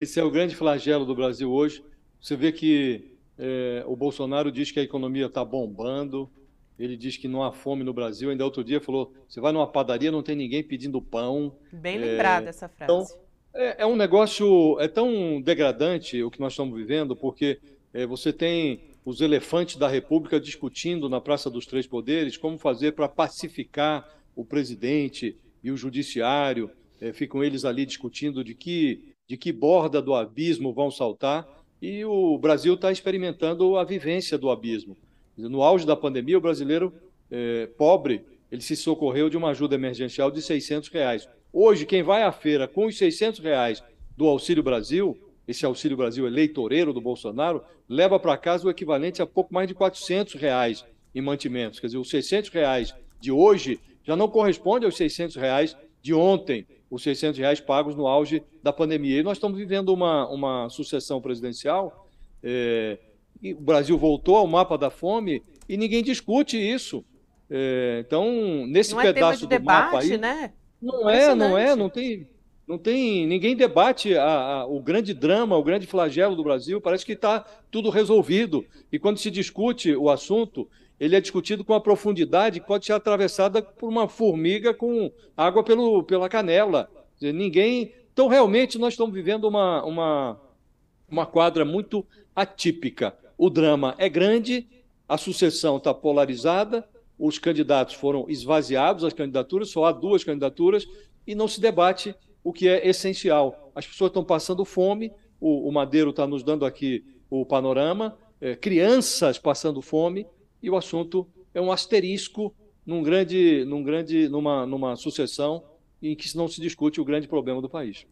Esse é o grande flagelo do Brasil hoje. Você vê que é, o Bolsonaro diz que a economia está bombando, ele diz que não há fome no Brasil. Ainda outro dia falou: você vai numa padaria, não tem ninguém pedindo pão. Bem é, lembrada essa frase. Então, é, é, um negócio é tão degradante o que nós estamos vivendo, porque é, você tem os elefantes da República discutindo na Praça dos Três Poderes como fazer para pacificar o presidente e o judiciário. É, ficam eles ali discutindo de que de que borda do abismo vão saltar, e o Brasil está experimentando a vivência do abismo. No auge da pandemia, o brasileiro é, pobre, ele se socorreu de uma ajuda emergencial de 600 reais. Hoje, quem vai à feira com os 600 reais do Auxílio Brasil, esse Auxílio Brasil eleitoreiro do Bolsonaro, leva para casa o equivalente a pouco mais de 400 reais em mantimentos. Quer dizer, os 600 reais de hoje já não corresponde aos 600 reais de ontem, os 600 reais pagos no auge da pandemia. E nós estamos vivendo uma, uma sucessão presidencial. É, o Brasil voltou ao mapa da fome e ninguém discute isso. É, então, nesse não é pedaço é de do debate, mapa aí, né? não é, é não é, não tem, não tem, ninguém debate a, a, o grande drama, o grande flagelo do Brasil. Parece que está tudo resolvido. E quando se discute o assunto ele é discutido com uma profundidade que pode ser atravessada por uma formiga com água pelo, pela canela. ninguém. Então, realmente, nós estamos vivendo uma, uma, uma quadra muito atípica. O drama é grande, a sucessão está polarizada, os candidatos foram esvaziados, as candidaturas, só há duas candidaturas, e não se debate o que é essencial. As pessoas estão passando fome, o, o Madeiro está nos dando aqui o panorama, é, crianças passando fome, e o assunto é um asterisco num grande, num grande, numa, numa sucessão em que não se discute o grande problema do país.